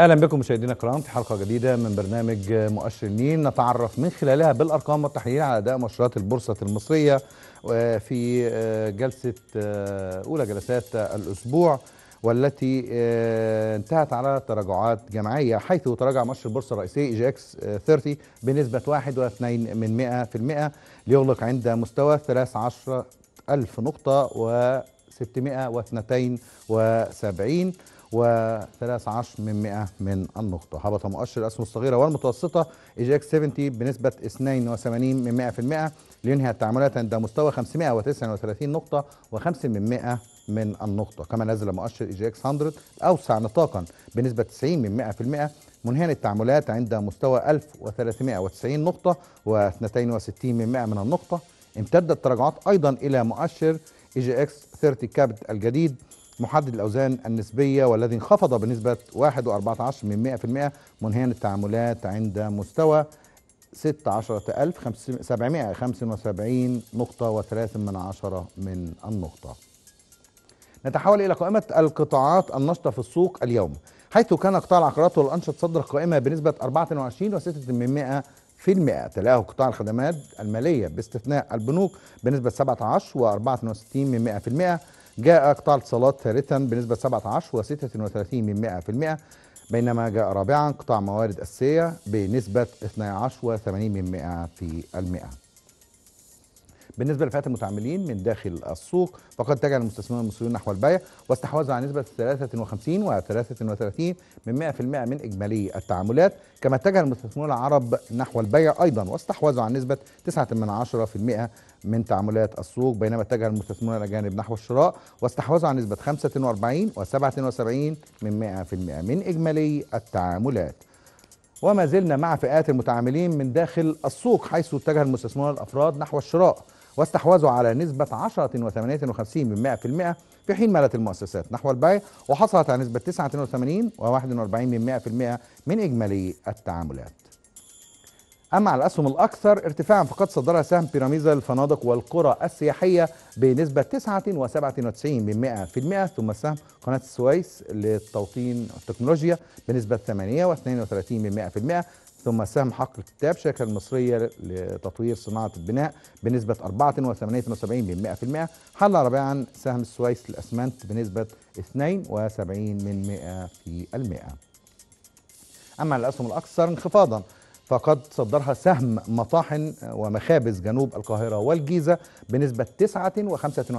اهلا بكم مشاهدينا الكرام في حلقه جديده من برنامج مؤشر النيل نتعرف من خلالها بالارقام والتحليل على اداء مؤشرات البورصه المصريه آه، في آه، جلسه آه، اولى جلسات الاسبوع والتي انتهت على تراجعات جماعيه حيث تراجع مؤشر البورصه الرئيسي اي جي اكس 30 بنسبه 1.2 من 100% ليغلق عند مستوى 13000 نقطة و 672 و13 من مئة من النقطة هبط مؤشر الأسهم الصغيرة والمتوسطة إيجاك 70 بنسبة 82 من المئة لينهي التعاملات عند مستوى 539 نقطة و5 من 100 من النقطة كما نزل مؤشر إيجاك 100 أوسع نطاقا بنسبة 90 من 100% منهيا التعاملات عند مستوى 1390 نقطة و62 من 100 من النقطة امتدت التراجعات أيضا إلى مؤشر إيجاك إكس 30 كابت الجديد محدد الأوزان النسبية والذي انخفض بنسبة 1.14 من 100% منهيا التعاملات عند مستوى 16775 نقطة وثلاث من عشرة من النقطة نتحول إلى قائمة القطاعات النشطة في السوق اليوم حيث كان قطاع العقارات والأنشطة صدر قائمة بنسبة 24 و6 من 100% في المئة تلاه قطاع الخدمات المالية باستثناء البنوك بنسبة 17 و64 من 100% جاء قطاع الاتصالات ثالثا بنسبة 17.36% من 100% بينما جاء رابعا قطاع موارد أساسية بنسبة 12.80% في المئة بالنسبه لفئات المتعاملين من داخل السوق فقد اتجه المستثمرون المصريون نحو البيع واستحوذوا على نسبه 53 و33 من 100% من اجمالي التعاملات كما اتجه المستثمرون العرب نحو البيع ايضا واستحوذوا على نسبه 9 من 10% من تعاملات السوق بينما اتجه المستثمرون الاجانب نحو الشراء واستحوذوا على نسبه 45 و77 من 100% من اجمالي التعاملات وما زلنا مع فئات المتعاملين من داخل السوق حيث اتجه المستثمرون الافراد نحو الشراء واستحوذوا على نسبة 10.58% في حين مالت المؤسسات نحو البيع وحصلت على نسبة 89.41% و من إجمالي التعاملات أما على الأسهم الأكثر ارتفاعا فقد صدرها سهم بيراميزا الفنادق والقرى السياحية بنسبة 9.97% ثم سهم قناة السويس للتوطين والتكنولوجيا بنسبة 8.32% ثم سهم حقل كتاب شركة المصرية لتطوير صناعة البناء بنسبة 4.78% حل رابعا سهم السويس للأسمنت بنسبة 72 أما الأسهم الأكثر انخفاضا فقد صدرها سهم مطاحن ومخابز جنوب القاهرة والجيزة بنسبة 9 و25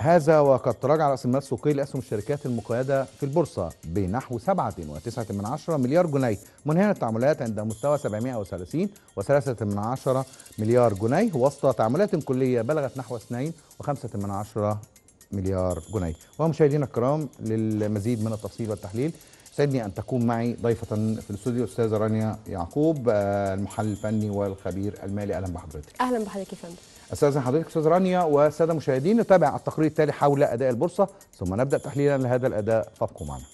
هذا وقد تراجع راس المال السوقي لاسهم الشركات المقيده في البورصه بنحو 7.9 مليار جنيه منهيا التعاملات عند مستوى 730.3 مليار جنيه وسط تعاملات كليه بلغت نحو 2.5 مليار جنيه ومشاهدينا الكرام للمزيد من التفصيل والتحليل سعدني ان تكون معي ضيفه في الاستوديو استاذه رانيا يعقوب آه، المحلل الفني والخبير المالي اهلا بحضرتك اهلا بحضرتك يا فندم استاذن حضرتك استاذ رانيا والساده المشاهدين نتابع التقرير التالي حول اداء البورصه ثم نبدا تحليلا لهذا الاداء فابقوا معنا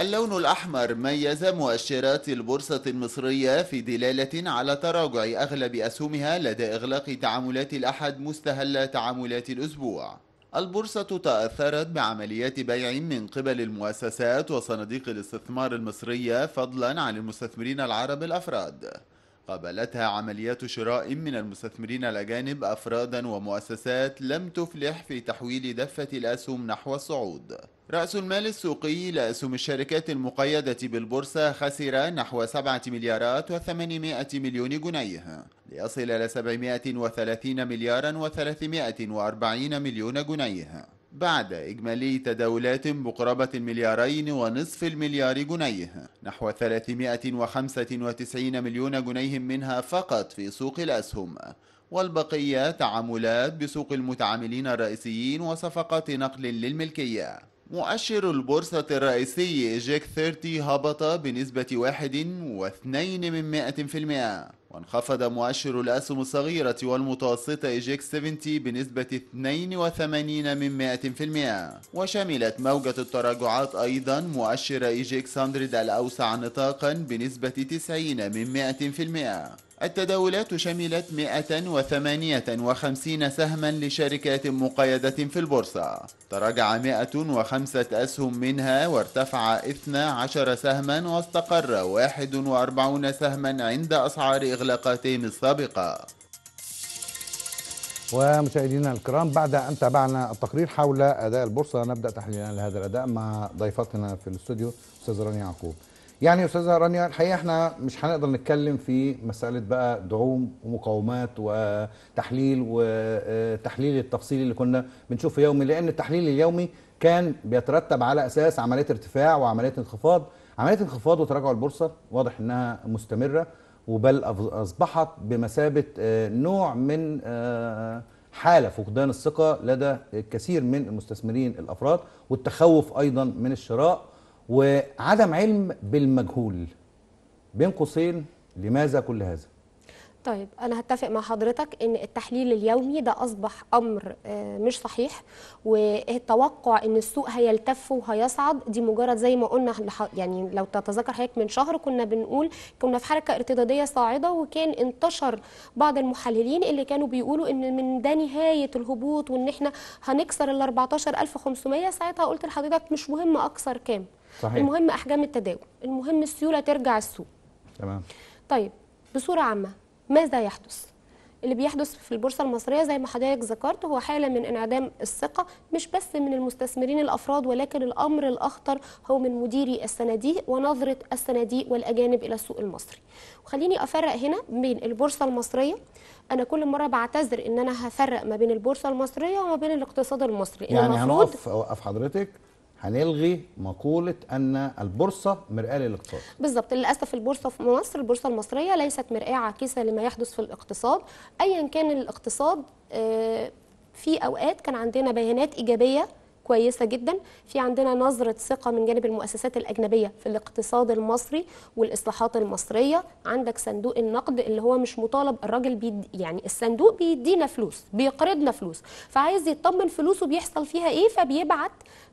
اللون الأحمر ميز مؤشرات البورصة المصرية في دلالة على تراجع أغلب أسهمها لدى إغلاق تعاملات الأحد مستهل تعاملات الأسبوع البورصة تأثرت بعمليات بيع من قبل المؤسسات وصناديق الاستثمار المصرية فضلا عن المستثمرين العرب الأفراد قابلتها عمليات شراء من المستثمرين الأجانب أفرادا ومؤسسات لم تفلح في تحويل دفة الأسهم نحو الصعود رأس المال السوقي لأسهم الشركات المقيدة بالبورصة خسر نحو 7 مليارات و800 مليون جنيه ليصل إلى 730 مليارا و340 مليون جنيه بعد إجمالي تداولات بقرابة المليارين ونصف المليار جنيه نحو 395 مليون جنيه منها فقط في سوق الأسهم والبقية تعاملات بسوق المتعاملين الرئيسيين وصفقات نقل للملكية مؤشر البورصة الرئيسي جيك 30 هبط بنسبة 1.2% وانخفض مؤشر الأسهم الصغيرة والمتوسطة إيجيك 70 بنسبة 82 من 100% وشملت موجة التراجعات أيضا مؤشر إيجيك 100 الأوسع نطاقا بنسبة 90 من 100% التداولات شملت 158 سهما لشركات مقيدة في البورصة تراجع 105 أسهم منها وارتفع 12 سهما واستقر 41 سهما عند أسعار إغلاقاتهم السابقة ومشاهدينا الكرام بعد أن تابعنا التقرير حول أداء البورصة نبدأ تحليلنا لهذا الأداء مع ضيفتنا في الاستوديو أستاذ راني يعقوب يعني استاذه رانيا الحقيقه احنا مش هنقدر نتكلم في مساله بقى دعوم ومقاومات وتحليل وتحليل آه، التفصيلي اللي كنا بنشوفه يومي لان التحليل اليومي كان بيترتب على اساس عمليه ارتفاع وعمليه انخفاض عمليه انخفاض وتراجع البورصه واضح انها مستمره وبل اصبحت بمثابه آه، نوع من آه، حاله فقدان الثقه لدى الكثير من المستثمرين الافراد والتخوف ايضا من الشراء وعدم علم بالمجهول بين قوسين لماذا كل هذا طيب انا هتفق مع حضرتك ان التحليل اليومي ده اصبح امر آه، مش صحيح والتوقع ان السوق هيلتف وهيصعد دي مجرد زي ما قلنا يعني لو تتذكر حضرتك من شهر كنا بنقول كنا في حركه ارتداديه صاعده وكان انتشر بعض المحللين اللي كانوا بيقولوا ان من ده نهايه الهبوط وان احنا هنكسر ال 14500 ساعتها قلت لحضرتك مش مهم اكسر كام صحيح. المهم احجام التداول المهم السيوله ترجع السوق تمام طيب بصوره عامه ماذا يحدث اللي بيحدث في البورصه المصريه زي ما حضرتك ذكرت هو حاله من انعدام الثقه مش بس من المستثمرين الافراد ولكن الامر الاخطر هو من مديري الصناديق ونظره الصناديق والاجانب الى السوق المصري وخليني افرق هنا بين البورصه المصريه انا كل مره بعتذر ان انا هفرق ما بين البورصه المصريه وما بين الاقتصاد المصري يعني هنقف اوقف حضرتك هنلغي مقولة أن البورصة مرآة للاقتصاد بالضبط للأسف البورصة في مصر البورصة المصرية ليست مرآة عاكسه لما يحدث في الاقتصاد أيا كان الاقتصاد آه، في أوقات كان عندنا بيانات إيجابية كويسه جدا في عندنا نظره ثقه من جانب المؤسسات الاجنبيه في الاقتصاد المصري والاصلاحات المصريه عندك صندوق النقد اللي هو مش مطالب الراجل بيد يعني الصندوق بيدينا فلوس بيقرضنا فلوس فعايز يطمن فلوسه بيحصل فيها ايه فبيبعت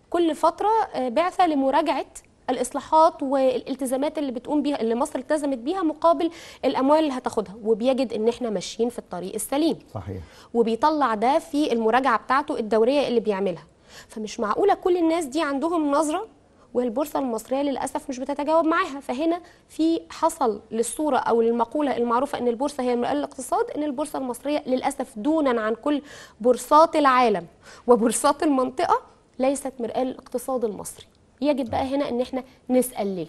كل فتره آه، بعثه لمراجعه الاصلاحات والالتزامات اللي بتقوم بيها اللي مصر التزمت بيها مقابل الاموال اللي هتاخدها وبيجد ان احنا ماشيين في الطريق السليم صحيح وبيطلع ده في المراجعه بتاعته الدوريه اللي بيعملها فمش معقوله كل الناس دي عندهم نظره والبورصه المصريه للاسف مش بتتجاوب معاها فهنا في حصل للصوره او للمقوله المعروفه ان البورصه هي مقل الاقتصاد ان البورصه المصريه للاسف دونا عن كل بورصات العالم وبورصات المنطقه ليست مرآة الاقتصاد المصري يجب بقى هنا ان احنا نسأل ليه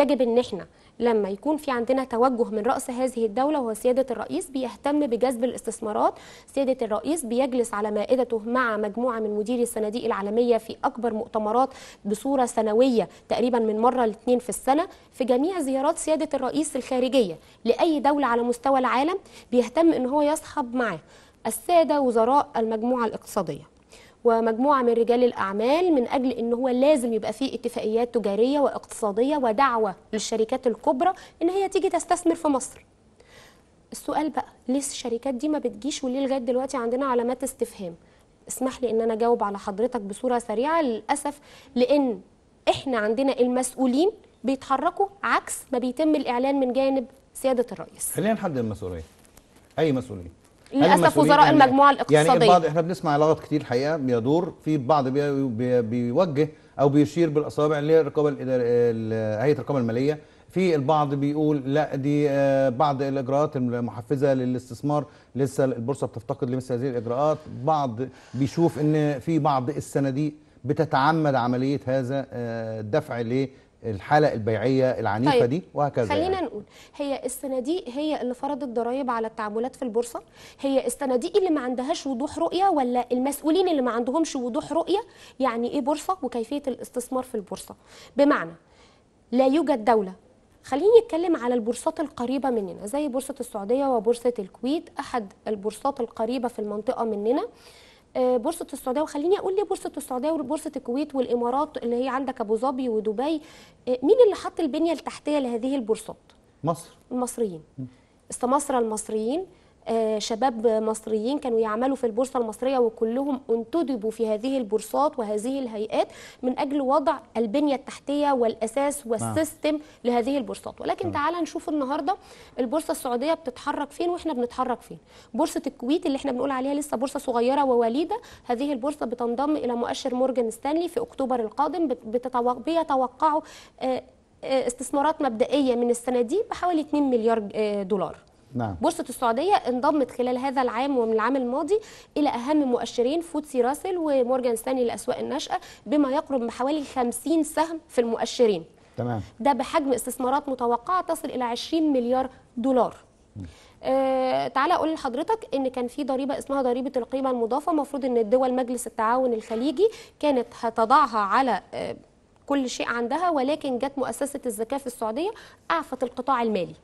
يجب ان احنا لما يكون في عندنا توجه من رأس هذه الدولة وهو سيادة الرئيس بيهتم بجذب الاستثمارات سيادة الرئيس بيجلس على مائدته مع مجموعة من مديري الصناديق العالمية في أكبر مؤتمرات بصورة سنوية تقريبا من مرة لاثنين في السنة في جميع زيارات سيادة الرئيس الخارجية لأي دولة على مستوى العالم بيهتم أن هو يصحب معاه السادة وزراء المجموعة الاقتصادية ومجموعة من رجال الأعمال من أجل أن هو لازم يبقى فيه اتفاقيات تجارية واقتصادية ودعوة للشركات الكبرى أن هي تيجي تستثمر في مصر السؤال بقى ليه الشركات دي ما بتجيش وليه لغايه دلوقتي عندنا علامات استفهام اسمح لي ان انا اجاوب على حضرتك بصوره سريعه للاسف لان احنا عندنا المسؤولين بيتحركوا عكس ما بيتم الاعلان من جانب سياده الرئيس خلينا نحدد المسؤوليه اي مسؤوليه للاسف وزراء يعني المجموعه يعني الاقتصاديه يعني البعض احنا بنسمع لغط كتير الحقيقه بيدور في بعض بي بي بيوجه او بيشير بالاصابع للرقابه هيئه الرقابه الماليه في البعض بيقول لا دي آه، بعض الاجراءات المحفزه للاستثمار لسه البورصه بتفتقد لمثل هذه الاجراءات بعض بيشوف ان في بعض الصناديق بتتعمد عمليه هذا الدفع آه، الحاله البيعيه العنيفه طيب. دي وهكذا يعني. خلينا يعني. نقول هي الصناديق هي اللي فرضت ضرائب على التعاملات في البورصه هي الصناديق اللي ما عندهاش وضوح رؤيه ولا المسؤولين اللي ما عندهمش وضوح رؤيه يعني ايه بورصه وكيفيه الاستثمار في البورصه بمعنى لا يوجد دوله خليني اتكلم على البورصات القريبه مننا زي بورصه السعوديه وبورصه الكويت احد البورصات القريبه في المنطقه مننا آه، بورصه السعوديه وخليني اقول ليه بورصه السعوديه وبورصه الكويت والامارات اللي هي عندك ابو ظبي ودبي آه، مين اللي حط البنيه التحتيه لهذه البورصات مصر المصريين استمصر المصريين آه، شباب مصريين كانوا يعملوا في البورصه المصريه وكلهم انتدبوا في هذه البورصات وهذه الهيئات من اجل وضع البنيه التحتيه والاساس نعم. والسيستم لهذه البورصات ولكن نعم. تعال نشوف النهارده البورصه السعوديه بتتحرك فين واحنا بنتحرك فين بورصه الكويت اللي احنا بنقول عليها لسه بورصه صغيره ووليده هذه البورصه بتنضم الى مؤشر مورجان ستانلي في اكتوبر القادم بيتوقعوا آه، آه، استثمارات مبدئيه من السنه دي بحوالي 2 مليار دولار نعم. بورصه السعوديه انضمت خلال هذا العام ومن العام الماضي الى اهم مؤشرين فوتسي راسل ومورجان ستانلي لاسواق الناشئه بما يقرب من حوالي 50 سهم في المؤشرين تمام ده بحجم استثمارات متوقعه تصل الى 20 مليار دولار آه تعالى اقول لحضرتك ان كان في ضريبه اسمها ضريبه القيمه المضافه المفروض ان الدول مجلس التعاون الخليجي كانت هتضعها على آه كل شيء عندها ولكن جت مؤسسه الزكاه في السعوديه اعفت القطاع المالي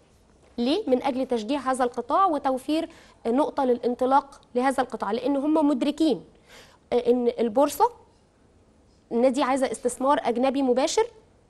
ليه؟ من أجل تشجيع هذا القطاع وتوفير نقطة للانطلاق لهذا القطاع لأن هم مدركين آه، أن البورصة النادي عايزة استثمار أجنبي مباشر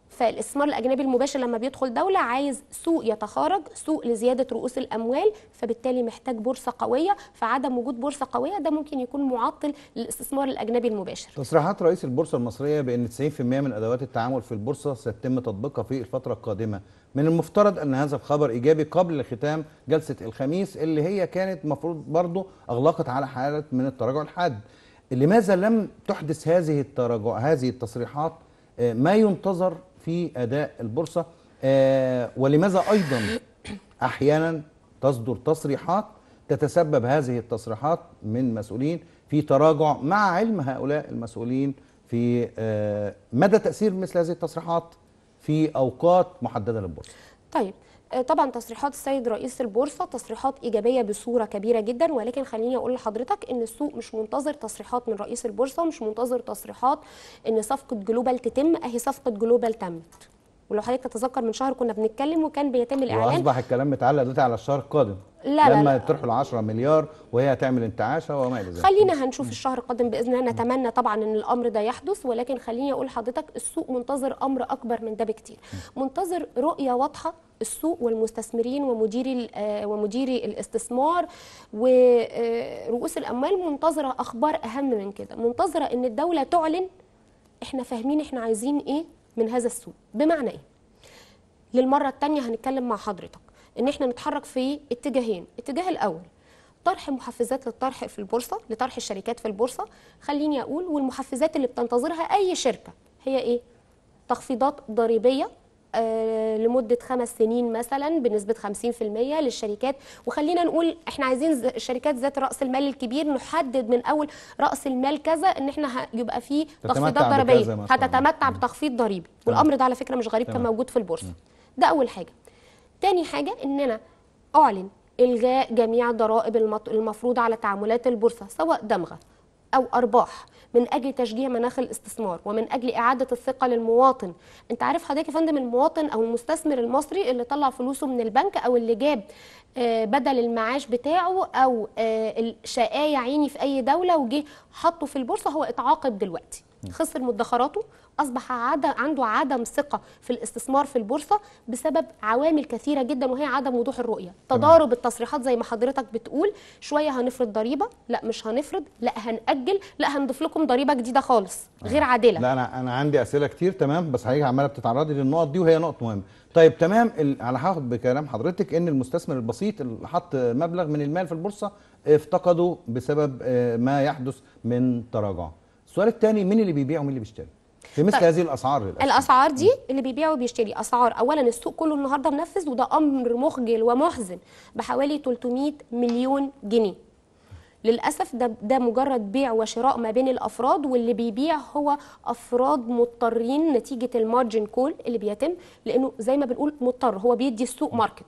فالاستثمار الاجنبي المباشر لما بيدخل دوله عايز سوق يتخارج سوق لزياده رؤوس الاموال فبالتالي محتاج بورصه قويه فعدم وجود بورصه قويه ده ممكن يكون معطل للاستثمار الاجنبي المباشر تصريحات رئيس البورصه المصريه بان 90% من ادوات التعامل في البورصه سيتم تطبيقها في الفتره القادمه من المفترض ان هذا الخبر ايجابي قبل ختام جلسه الخميس اللي هي كانت المفروض برضه اغلقت على حاله من التراجع الحاد لماذا لم تحدث هذه التراجع هذه التصريحات آه، ما ينتظر في أداء البورصة آه، ولماذا أيضا أحيانا تصدر تصريحات تتسبب هذه التصريحات من مسؤولين في تراجع مع علم هؤلاء المسؤولين في آه، مدى تأثير مثل هذه التصريحات في أوقات محددة للبورصة طيب آه، طبعا تصريحات السيد رئيس البورصه تصريحات ايجابيه بصوره كبيره جدا ولكن خليني اقول لحضرتك ان السوق مش منتظر تصريحات من رئيس البورصه ومش منتظر تصريحات ان صفقه جلوبال تتم اهي صفقه جلوبال تمت ولو حضرتك تتذكر من شهر كنا بنتكلم وكان بيتم الاعلان واصبح الكلام متعلق دلوقتي على الشهر القادم لا لما تروح ال 10 مليار وهي هتعمل انتعاشه وما الى ذلك خلينا هنشوف الشهر القادم باذن الله نتمنى طبعا ان الامر ده يحدث ولكن خليني اقول لحضرتك السوق منتظر امر اكبر من ده بكتير منتظر رؤيه واضحه السوق والمستثمرين ومديري آه، ومديري الاستثمار ورؤوس آه، الاموال منتظره اخبار اهم من كده منتظره ان الدوله تعلن احنا فاهمين احنا عايزين ايه من هذا السوق بمعنى ايه للمره الثانيه هنتكلم مع حضرتك ان احنا نتحرك في اتجاهين الاتجاه الاول طرح محفزات للطرح في البورصه لطرح الشركات في البورصه خليني اقول والمحفزات اللي بتنتظرها اي شركه هي ايه تخفيضات ضريبيه آه، لمده خمس سنين مثلا بنسبه 50% للشركات وخلينا نقول احنا عايزين الشركات ذات راس المال الكبير نحدد من اول راس المال كذا ان احنا يبقى فيه تخفيضات ضريبيه هتتمتع بتخفيض ضريبي والامر ده على فكره مش غريب كان موجود في البورصه ده اول حاجه تاني حاجه ان انا اعلن الغاء جميع ضرائب المفروضه على تعاملات البورصه سواء دمغه او ارباح من اجل تشجيع مناخ الاستثمار ومن اجل اعاده الثقه للمواطن انت عارف حضرتك يا فندم المواطن او المستثمر المصري اللي طلع فلوسه من البنك او اللي جاب آه، بدل المعاش بتاعه او آه، الشقايه عيني في اي دوله وجه حطه في البورصه هو اتعاقب دلوقتي خسر مدخراته اصبح عدم عنده عدم ثقه في الاستثمار في البورصه بسبب عوامل كثيره جدا وهي عدم وضوح الرؤيه تضارب التصريحات زي ما حضرتك بتقول شويه هنفرض ضريبه لا مش هنفرض لا هنأجل لا هنضيف لكم ضريبه جديده خالص آه. غير عادله لا انا انا عندي اسئله كتير تمام بس حضرتك عماله بتتعرضي للنقط دي وهي نقط مهمه طيب تمام على هاخد بكلام حضرتك ان المستثمر البسيط اللي حط مبلغ من المال في البورصه افتقده بسبب آه، ما يحدث من تراجع السؤال الثاني مين اللي بيبيع ومين اللي بيشتري في مثل طيب، هذه الاسعار للأسف. الاسعار دي اللي بيبيع وبيشتري اسعار اولا السوق كله النهارده منفذ وده امر مخجل ومحزن بحوالي 300 مليون جنيه للاسف ده ده مجرد بيع وشراء ما بين الافراد واللي بيبيع هو افراد مضطرين نتيجه المارجن كول اللي بيتم لانه زي ما بنقول مضطر هو بيدي السوق ماركت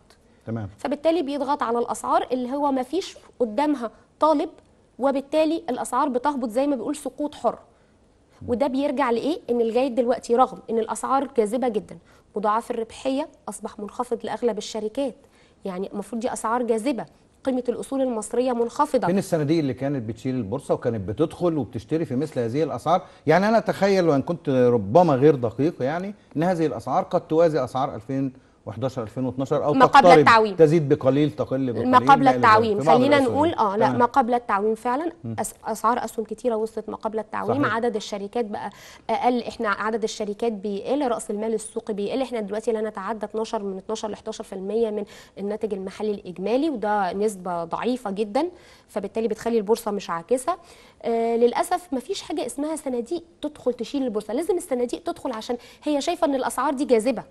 تمام فبالتالي بيضغط على الاسعار اللي هو ما فيش قدامها طالب وبالتالي الاسعار بتهبط زي ما بيقول سقوط حر وده بيرجع لايه ان لغايه دلوقتي رغم ان الاسعار جاذبه جدا مضاعف الربحيه اصبح منخفض لاغلب الشركات يعني المفروض دي اسعار جاذبه قيمه الاصول المصريه منخفضه من الصناديق اللي كانت بتشيل البورصه وكانت بتدخل وبتشتري في مثل هذه الاسعار يعني انا اتخيل وان كنت ربما غير دقيق يعني ان هذه الاسعار قد توازي اسعار 2000 11 2012 او ما قبل التعويم تزيد بقليل تقل بقليل ما قبل التعويم خلينا نقول اه لا ما قبل التعويم فعلا اسعار اسهم كتيره وصلت ما قبل التعويم صحيح. عدد الشركات بقى اقل احنا عدد الشركات بيقل راس المال السوقي بيقل احنا دلوقتي لا نتعدى 12 من 12 ل 11% من الناتج المحلي الاجمالي وده نسبه ضعيفه جدا فبالتالي بتخلي البورصه مش عاكسه آه للاسف ما فيش حاجه اسمها صناديق تدخل تشيل البورصه لازم الصناديق تدخل عشان هي شايفه ان الاسعار دي جاذبه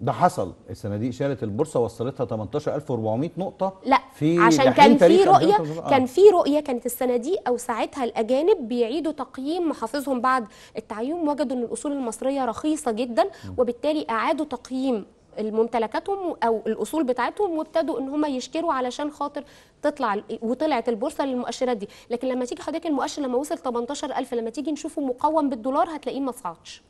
ده حصل الصناديق شالت البورصه وصلتها 18400 نقطه لا في عشان كان في رؤيه كان في رؤيه كانت الصناديق او ساعتها الاجانب بيعيدوا تقييم محافظهم بعد التعيين وجدوا ان الاصول المصريه رخيصه جدا وبالتالي اعادوا تقييم ممتلكاتهم او الاصول بتاعتهم وابتدوا ان هم يشتروا علشان خاطر تطلع وطلعت البورصه للمؤشرات دي لكن لما تيجي حضرتك المؤشر لما وصل 18000 لما تيجي نشوفه مقوم بالدولار هتلاقيه ما صعدش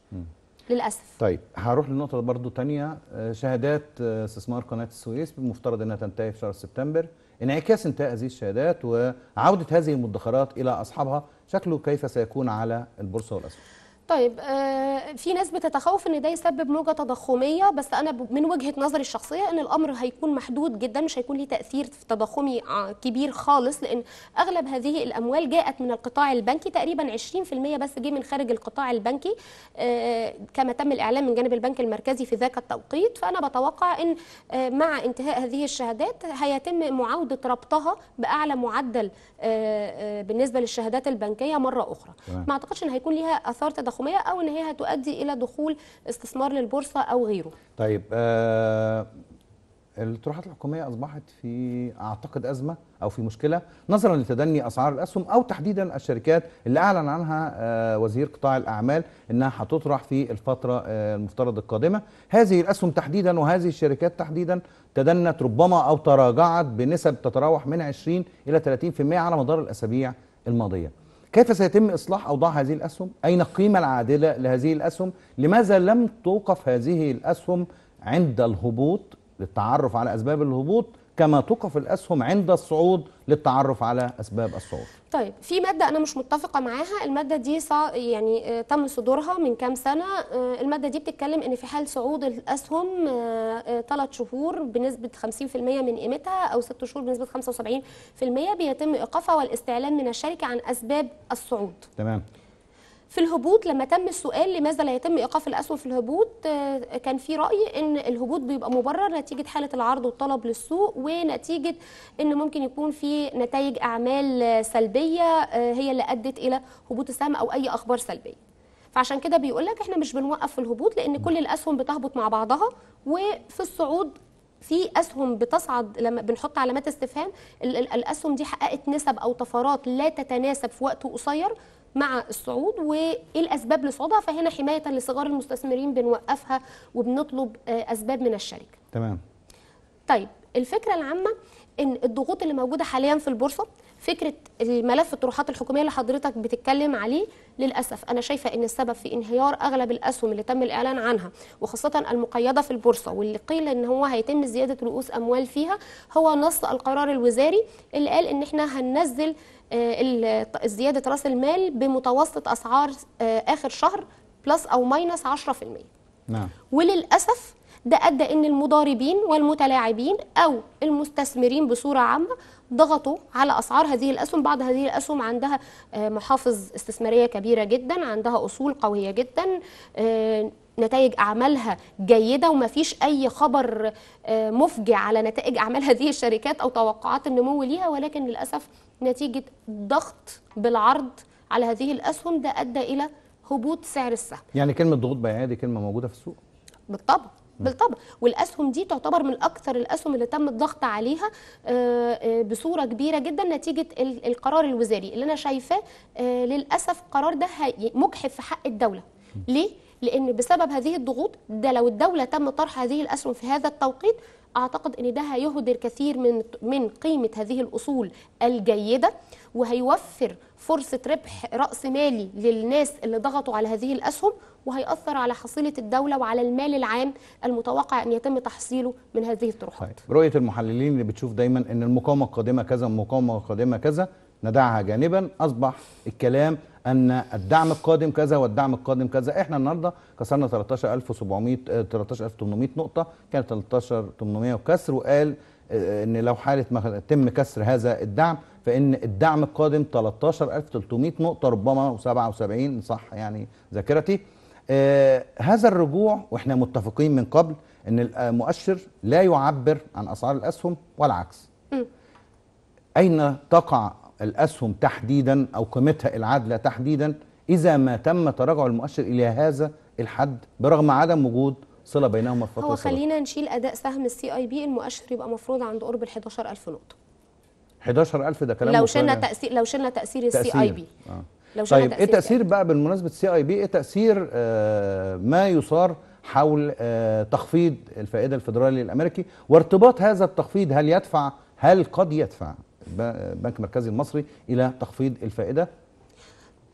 للاسف طيب هروح لنقطه برضو تانية آه، شهادات آه، استثمار قناه السويس المفترض انها تنتهي في شهر سبتمبر انعكاس انتهاء هذه الشهادات وعوده هذه المدخرات الى اصحابها شكله كيف سيكون على البورصه والاسهم طيب آه، في ناس بتتخوف ان ده يسبب موجه تضخميه بس انا من وجهه نظري الشخصيه ان الامر هيكون محدود جدا مش هيكون ليه تاثير تضخمي آه، كبير خالص لان اغلب هذه الاموال جاءت من القطاع البنكي تقريبا 20% بس جه من خارج القطاع البنكي آه، كما تم الاعلان من جانب البنك المركزي في ذاك التوقيت فانا بتوقع ان مع انتهاء هذه الشهادات هيتم معاوده ربطها باعلى معدل بالنسبه للشهادات البنكيه مره اخرى ما اعتقدش ان هيكون ليها اثار تضخمية التضخميه او ان هي هتؤدي الى دخول استثمار للبورصه او غيره طيب آه الطروحات الحكوميه اصبحت في اعتقد ازمه او في مشكله نظرا لتدني اسعار الاسهم او تحديدا الشركات اللي اعلن عنها آه وزير قطاع الاعمال انها هتطرح في الفتره آه المفترض القادمه هذه الاسهم تحديدا وهذه الشركات تحديدا تدنت ربما او تراجعت بنسب تتراوح من 20 الى 30% على مدار الاسابيع الماضيه كيف سيتم إصلاح أوضاع هذه الأسهم؟ أين القيمة العادلة لهذه الأسهم؟ لماذا لم توقف هذه الأسهم عند الهبوط للتعرف على أسباب الهبوط كما توقف الأسهم عند الصعود للتعرف على أسباب الصعود طيب في مادة أنا مش متفقة معاها المادة دي يعني آه، تم صدورها من كام سنة آه، المادة دي بتتكلم إن في حال صعود الأسهم ثلاث آه، شهور بنسبة 50% من قيمتها أو ست شهور بنسبة 75% بيتم إيقافها والاستعلان من الشركة عن أسباب الصعود تمام في الهبوط لما تم السؤال لماذا لا يتم ايقاف الاسهم في الهبوط آه، كان في راي ان الهبوط بيبقى مبرر نتيجه حاله العرض والطلب للسوق ونتيجه ان ممكن يكون في نتائج اعمال سلبيه آه، هي اللي ادت الى هبوط السهم او اي اخبار سلبيه فعشان كده بيقول لك احنا مش بنوقف في الهبوط لان كل الاسهم بتهبط مع بعضها وفي الصعود في اسهم بتصعد لما بنحط علامات استفهام الاسهم دي حققت نسب او طفرات لا تتناسب في وقت قصير مع الصعود وايه الاسباب لصعودها فهنا حمايه لصغار المستثمرين بنوقفها وبنطلب آه، اسباب من الشركه تمام طيب الفكره العامه ان الضغوط اللي موجوده حاليا في البورصه فكره الملف الطروحات الحكوميه اللي حضرتك بتتكلم عليه للاسف انا شايفه ان السبب في انهيار اغلب الاسهم اللي تم الاعلان عنها وخاصه المقيده في البورصه واللي قيل ان هو هيتم زياده رؤوس اموال فيها هو نص القرار الوزاري اللي قال ان احنا هننزل آه، زياده راس المال بمتوسط اسعار آه، اخر شهر بلس او ماينس 10% نعم وللاسف ده أدى أن المضاربين والمتلاعبين أو المستثمرين بصورة عامة ضغطوا على أسعار هذه الأسهم بعض هذه الأسهم عندها آه، محافظ استثمارية كبيرة جدا عندها أصول قوية جدا آه، نتائج أعمالها جيدة ومفيش أي خبر آه، مفجع على نتائج أعمال هذه الشركات أو توقعات النمو ليها ولكن للأسف نتيجة ضغط بالعرض على هذه الأسهم ده أدى إلى هبوط سعر السهم يعني كلمة ضغوط بيعية دي كلمة موجودة في السوق بالطبع بالطبع والاسهم دي تعتبر من اكثر الاسهم اللي تم الضغط عليها آه، آه، بصوره كبيره جدا نتيجه القرار الوزاري اللي انا شايفاه آه، للاسف قرار ده مجحف في حق الدوله ليه لان بسبب هذه الضغوط ده لو الدوله تم طرح هذه الاسهم في هذا التوقيت اعتقد ان ده هيهدر كثير من من قيمه هذه الاصول الجيده وهيوفر فرصه ربح راس مالي للناس اللي ضغطوا على هذه الاسهم وهيأثر على حصيلة الدولة وعلى المال العام المتوقع أن يتم تحصيله من هذه الطروحات. طيب. رؤية المحللين اللي بتشوف دايما أن المقاومة القادمة كذا المقاومة القادمة كذا ندعها جانبا اصبح الكلام ان الدعم القادم كذا والدعم القادم كذا احنا النهارده كسرنا 13700 13800 نقطه كانت 13800 وكسر وقال آه، ان لو حاله ما تم كسر هذا الدعم فان الدعم القادم 13300 نقطه ربما و77 صح يعني ذاكرتي آه هذا الرجوع واحنا متفقين من قبل ان المؤشر لا يعبر عن اسعار الاسهم والعكس م. اين تقع الأسهم تحديدا أو قيمتها العادلة تحديدا إذا ما تم تراجع المؤشر إلى هذا الحد برغم عدم وجود صلة بينهما في فترة هو خلينا نشيل أداء سهم السي أي بي المؤشر يبقى مفروض عند قرب ال 11000 نقطة 11000 ده كلام لو شلنا تأثير لو شلنا تأثير السي أي بي آه. لو طيب تأثير ايه تاثير بقى بالمناسبه سي اي بي ايه تاثير آه ما يصار حول آه تخفيض الفائده الفدرالي الامريكي وارتباط هذا التخفيض هل يدفع هل قد يدفع البنك المركزي المصري الى تخفيض الفائده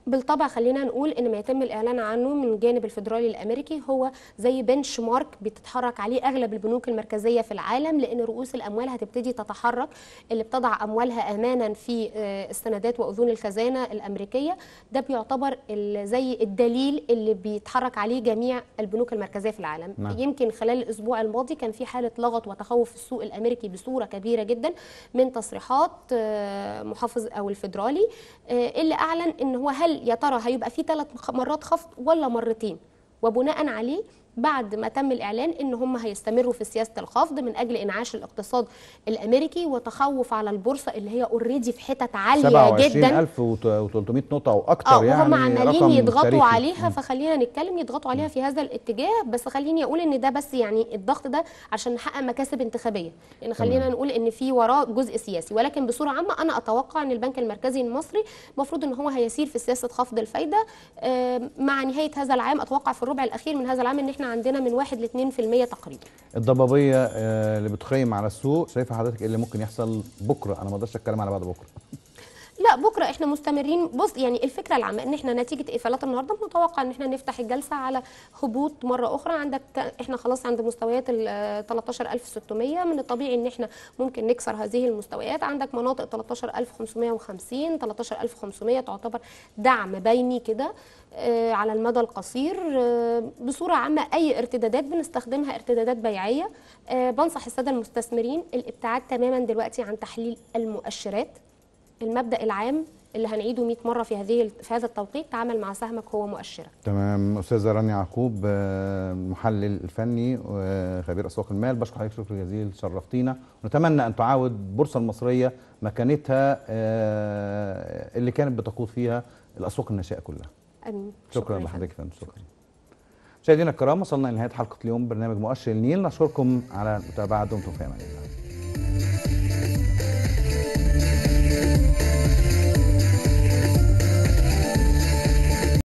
بالطبع خلينا نقول ان ما يتم الاعلان عنه من جانب الفدرالي الامريكي هو زي بنش مارك بتتحرك عليه اغلب البنوك المركزيه في العالم لان رؤوس الاموال هتبتدي تتحرك اللي بتضع اموالها امانا في السندات آه، واذون الخزانه الامريكيه ده بيعتبر زي الدليل اللي بيتحرك عليه جميع البنوك المركزيه في العالم ما. نعم. يمكن خلال الاسبوع الماضي كان في حاله لغط وتخوف في السوق الامريكي بصوره كبيره جدا من تصريحات آه، محافظ او الفدرالي آه، اللي اعلن ان هو هل هل يا ترى هيبقى في ثلاث مرات خفض ولا مرتين وبناء عليه بعد ما تم الإعلان أن هم هيستمروا في سياسة الخفض من أجل إنعاش الاقتصاد الأمريكي وتخوف على البورصة اللي هي اوريدي في حتت عالية 27 جدا 27300 نقطة وأكتر آه يعني هم عمالين يضغطوا تاريخي. عليها فخلينا نتكلم يضغطوا عليها في هذا الاتجاه بس خليني أقول أن ده بس يعني الضغط ده عشان نحقق مكاسب انتخابية يعني خلينا تمام. نقول أن في وراه جزء سياسي ولكن بصورة عامة أنا أتوقع أن البنك المركزي المصري المفروض أن هو هيسير في سياسة خفض الفايدة آه، مع نهاية هذا العام أتوقع في الربع الأخير من هذا العام أن احنا عندنا من 1 ل 2% تقريبا الضبابيه آه، اللي بتخيم على السوق شايفه حضرتك ايه اللي ممكن يحصل بكره انا ما اقدرش اتكلم على بعد بكره لا بكره احنا مستمرين بص يعني الفكره العامه ان احنا نتيجه اقفالات النهارده بنتوقع ان احنا نفتح الجلسه على هبوط مره اخرى عندك احنا خلاص عند مستويات ال 13600 آه، من الطبيعي ان احنا ممكن نكسر هذه المستويات عندك مناطق 13550 13500 تعتبر دعم بيني كده آه، على المدى القصير آه، بصوره عامه اي ارتدادات بنستخدمها ارتدادات بيعيه بنصح الساده المستثمرين الابتعاد تماما دلوقتي عن تحليل المؤشرات المبدا العام اللي هنعيده 100 مره في هذه في هذا التوقيت تعامل مع سهمك هو مؤشرك. تمام استاذه رانيا يعقوب آه، محلل فني وخبير آه، اسواق المال بشكر حضرتك شكر جزيل شرفتينا ونتمنى ان تعاود البورصه المصريه مكانتها آه، اللي كانت بتقود فيها الاسواق الناشئه كلها. امين شكرا, لحضرتك يا فندم شكرا. مشاهدينا الكرام وصلنا لنهايه حلقه اليوم برنامج مؤشر النيل نشكركم على متابعه دمتم في امان الله.